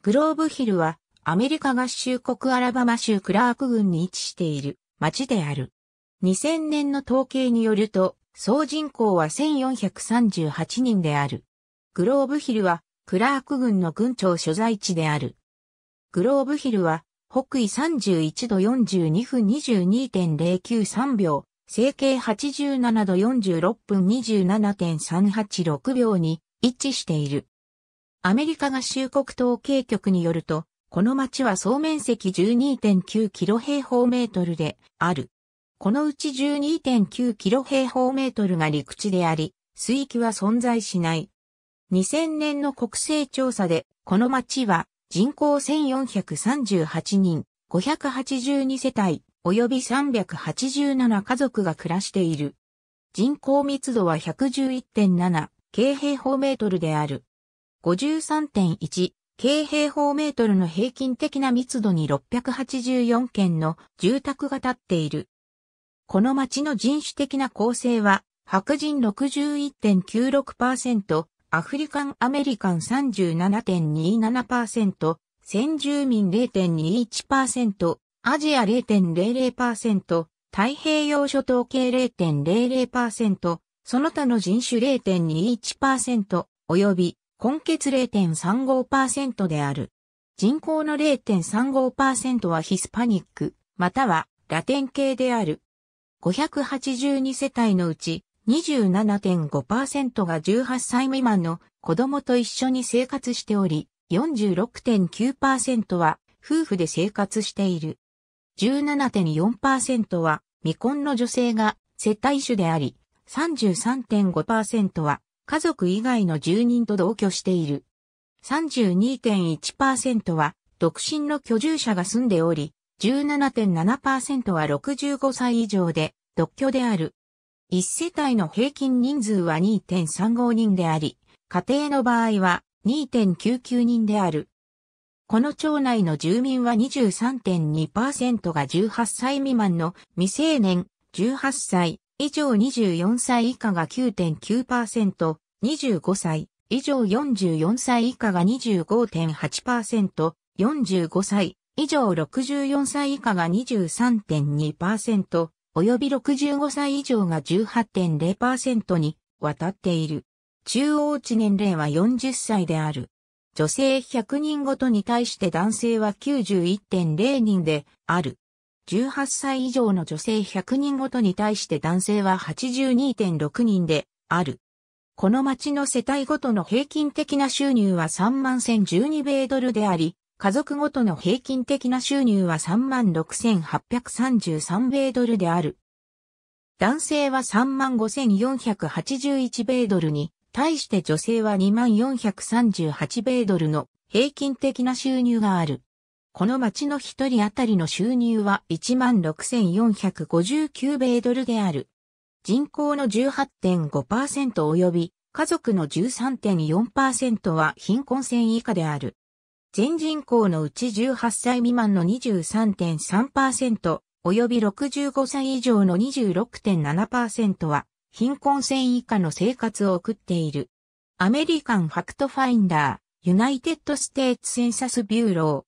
グローブヒルはアメリカ合衆国アラバマ州クラーク郡に位置している町である。2000年の統計によると、総人口は1438人である。グローブヒルはクラーク郡の郡庁所在地である。グローブヒルは北緯31度42分22.093秒、整形87度46分27.386秒に位置している。アメリカ合衆国統計局によると、この町は総面積12.9キロ平方メートルである。このうち12.9キロ平方メートルが陸地であり、水域は存在しない。2000年の国勢調査で、この町は人口1438人、582世帯、及び387家族が暮らしている。人口密度は111.7、京平方メートルである。53.1京平方メートルの平均的な密度に684件の住宅が建っている。この町の人種的な構成は、白人61.96%、アフリカンアメリカン37.27%、先住民0.21%、アジア0.00%、太平洋諸島系0.00%、その他の人種0.21%、及び根結0.35%である。人口の0.35%はヒスパニック、またはラテン系である。582世帯のうち27.5%が18歳未満の子供と一緒に生活しており、46.9%は夫婦で生活している。17.4%は未婚の女性が接待主であり、33.5%は家族以外の住人と同居している。32.1%は独身の居住者が住んでおり、17.7%は65歳以上で独居である。1世帯の平均人数は2.35人であり、家庭の場合は2.99人である。この町内の住民は23.2%が18歳未満の未成年、18歳、以上24歳以下が9.9%、25歳以上44歳以下が25.8%、45歳以上64歳以下が23.2%、及び65歳以上が18.0%に渡っている。中央値年齢は40歳である。女性100人ごとに対して男性は91.0人である。18歳以上の女性100人ごとに対して男性は82.6人である。この町の世帯ごとの平均的な収入は3万1012米ドルであり、家族ごとの平均的な収入は3万6833米ドルである。男性は3万5481米ドルに、対して女性は2万438米ドルの平均的な収入がある。この町の一人当たりの収入は16,459米ドルである。人口の18.5%及び家族の13.4%は貧困線以下である。全人口のうち18歳未満の23.3%及び65歳以上の26.7%は貧困線以下の生活を送っている。アメリカンファクトファインダー、ユナイテッドステーツセンサスビューロー。